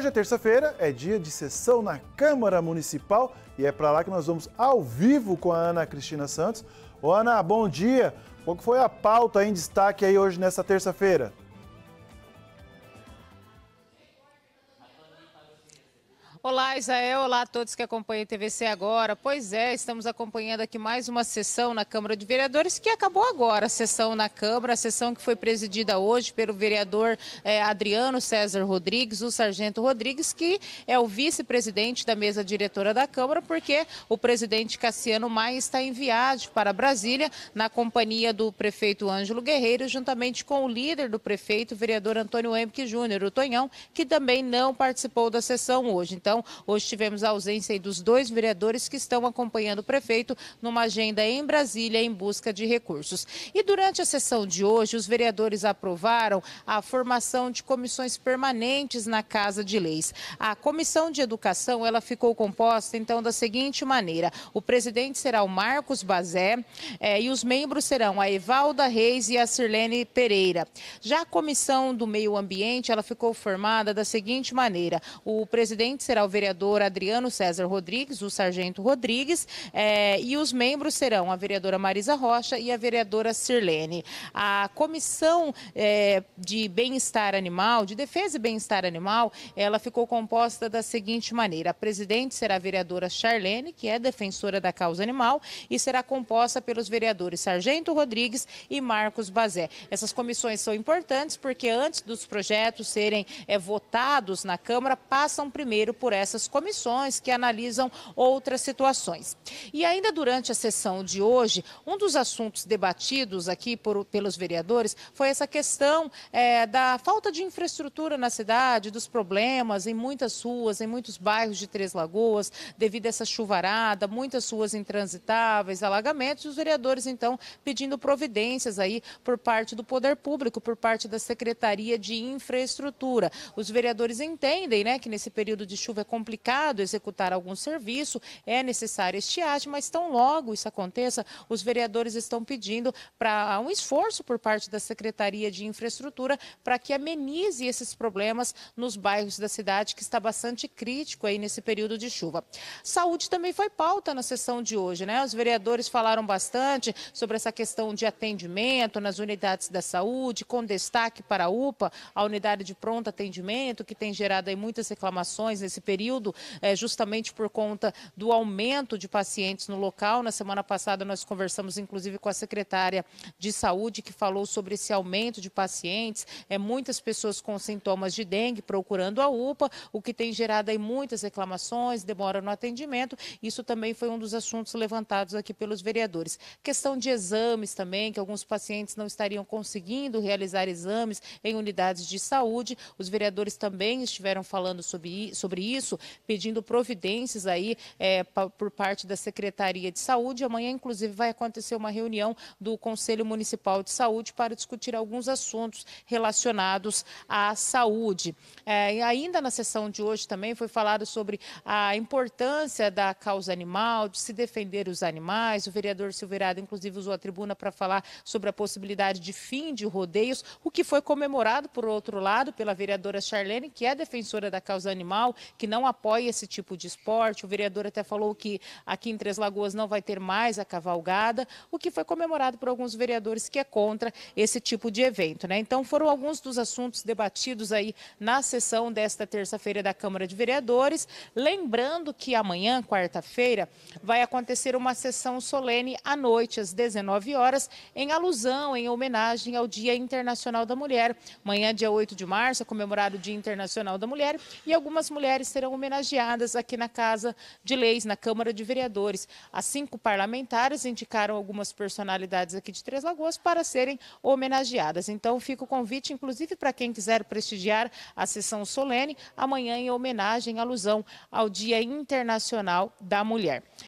Hoje é terça-feira, é dia de sessão na Câmara Municipal e é para lá que nós vamos ao vivo com a Ana Cristina Santos. Ô Ana, bom dia! Qual foi a pauta em destaque aí hoje nessa terça-feira? Olá, Isael. Olá a todos que acompanham o TVC agora. Pois é, estamos acompanhando aqui mais uma sessão na Câmara de Vereadores que acabou agora, a sessão na Câmara, a sessão que foi presidida hoje pelo vereador eh, Adriano César Rodrigues, o Sargento Rodrigues, que é o vice-presidente da mesa diretora da Câmara, porque o presidente Cassiano Maia está em viagem para Brasília na companhia do prefeito Ângelo Guerreiro, juntamente com o líder do prefeito, o vereador Antônio Emke Júnior, o Tonhão, que também não participou da sessão hoje. Então, então, hoje tivemos a ausência dos dois vereadores que estão acompanhando o prefeito numa agenda em Brasília em busca de recursos. E durante a sessão de hoje, os vereadores aprovaram a formação de comissões permanentes na Casa de Leis. A comissão de educação, ela ficou composta, então, da seguinte maneira. O presidente será o Marcos Bazé eh, e os membros serão a Evalda Reis e a Sirlene Pereira. Já a comissão do meio ambiente, ela ficou formada da seguinte maneira. O presidente será ao vereador Adriano César Rodrigues, o sargento Rodrigues, é, e os membros serão a vereadora Marisa Rocha e a vereadora Sirlene. A Comissão é, de Bem-Estar Animal, de Defesa e Bem-Estar Animal, ela ficou composta da seguinte maneira: a presidente será a vereadora Charlene, que é defensora da causa animal, e será composta pelos vereadores Sargento Rodrigues e Marcos Bazé. Essas comissões são importantes porque antes dos projetos serem é, votados na Câmara, passam primeiro por por essas comissões que analisam outras situações. E ainda durante a sessão de hoje, um dos assuntos debatidos aqui por, pelos vereadores foi essa questão é, da falta de infraestrutura na cidade, dos problemas em muitas ruas, em muitos bairros de Três Lagoas, devido a essa chuvarada, muitas ruas intransitáveis, alagamentos, e os vereadores, então, pedindo providências aí por parte do poder público, por parte da Secretaria de Infraestrutura. Os vereadores entendem né, que nesse período de chuva é complicado executar algum serviço, é necessária estiagem, mas tão logo isso aconteça, os vereadores estão pedindo para um esforço por parte da Secretaria de Infraestrutura para que amenize esses problemas nos bairros da cidade, que está bastante crítico aí nesse período de chuva. Saúde também foi pauta na sessão de hoje, né? Os vereadores falaram bastante sobre essa questão de atendimento nas unidades da saúde, com destaque para a UPA, a unidade de pronto atendimento, que tem gerado aí muitas reclamações nesse período período, é, justamente por conta do aumento de pacientes no local. Na semana passada, nós conversamos inclusive com a secretária de saúde, que falou sobre esse aumento de pacientes, é, muitas pessoas com sintomas de dengue procurando a UPA, o que tem gerado aí muitas reclamações, demora no atendimento. Isso também foi um dos assuntos levantados aqui pelos vereadores. Questão de exames também, que alguns pacientes não estariam conseguindo realizar exames em unidades de saúde. Os vereadores também estiveram falando sobre, sobre isso isso, pedindo providências aí é, por parte da Secretaria de Saúde. Amanhã, inclusive, vai acontecer uma reunião do Conselho Municipal de Saúde para discutir alguns assuntos relacionados à saúde. É, ainda na sessão de hoje também foi falado sobre a importância da causa animal, de se defender os animais. O vereador Silveirado, inclusive, usou a tribuna para falar sobre a possibilidade de fim de rodeios, o que foi comemorado, por outro lado, pela vereadora Charlene, que é defensora da causa animal, que não apoia esse tipo de esporte. O vereador até falou que aqui em Três Lagoas não vai ter mais a cavalgada, o que foi comemorado por alguns vereadores que é contra esse tipo de evento. Né? Então, foram alguns dos assuntos debatidos aí na sessão desta terça-feira da Câmara de Vereadores. Lembrando que amanhã, quarta-feira, vai acontecer uma sessão solene à noite, às 19 horas, em alusão, em homenagem ao Dia Internacional da Mulher. Amanhã, dia 8 de março, é comemorado o Dia Internacional da Mulher e algumas mulheres serão homenageadas aqui na Casa de Leis, na Câmara de Vereadores. As cinco parlamentares indicaram algumas personalidades aqui de Três Lagoas para serem homenageadas. Então, fica o convite, inclusive, para quem quiser prestigiar a sessão solene amanhã em homenagem, alusão ao Dia Internacional da Mulher.